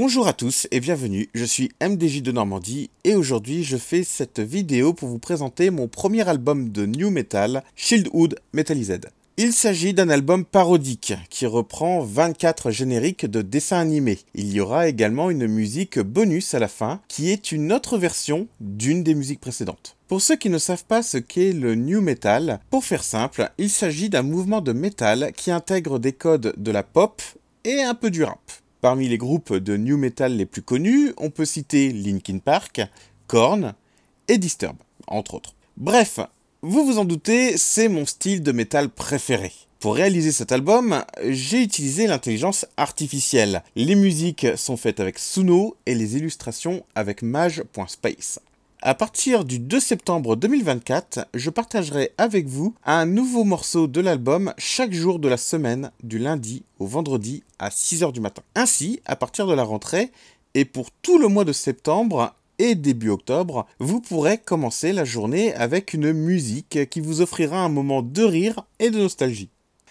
Bonjour à tous et bienvenue, je suis MDJ de Normandie et aujourd'hui je fais cette vidéo pour vous présenter mon premier album de new metal, Shieldwood Metalized. Il s'agit d'un album parodique qui reprend 24 génériques de dessins animés. Il y aura également une musique bonus à la fin qui est une autre version d'une des musiques précédentes. Pour ceux qui ne savent pas ce qu'est le new metal, pour faire simple, il s'agit d'un mouvement de métal qui intègre des codes de la pop et un peu du rap. Parmi les groupes de new metal les plus connus, on peut citer Linkin Park, Korn et Disturb, entre autres. Bref, vous vous en doutez, c'est mon style de metal préféré. Pour réaliser cet album, j'ai utilisé l'intelligence artificielle. Les musiques sont faites avec Suno et les illustrations avec mage.space. À partir du 2 septembre 2024, je partagerai avec vous un nouveau morceau de l'album chaque jour de la semaine, du lundi au vendredi à 6h du matin. Ainsi, à partir de la rentrée, et pour tout le mois de septembre et début octobre, vous pourrez commencer la journée avec une musique qui vous offrira un moment de rire et de nostalgie.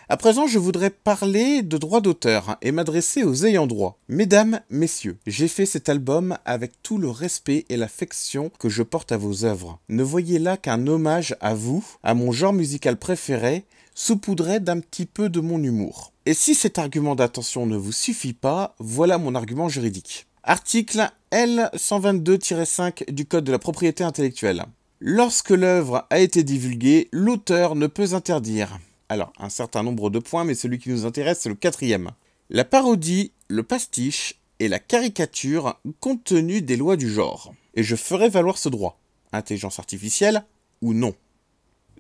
À présent, je voudrais parler de droit d'auteur et m'adresser aux ayants droit. Mesdames, messieurs, j'ai fait cet album avec tout le respect et l'affection que je porte à vos œuvres. Ne voyez là qu'un hommage à vous, à mon genre musical préféré, saupoudré d'un petit peu de mon humour. Et si cet argument d'attention ne vous suffit pas, voilà mon argument juridique. Article L122-5 du Code de la propriété intellectuelle. Lorsque l'œuvre a été divulguée, l'auteur ne peut interdire alors, un certain nombre de points, mais celui qui nous intéresse, c'est le quatrième. La parodie, le pastiche et la caricature compte tenu des lois du genre. Et je ferai valoir ce droit, intelligence artificielle ou non.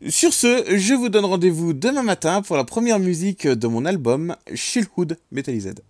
Sur ce, je vous donne rendez-vous demain matin pour la première musique de mon album Shieldhood Metalized.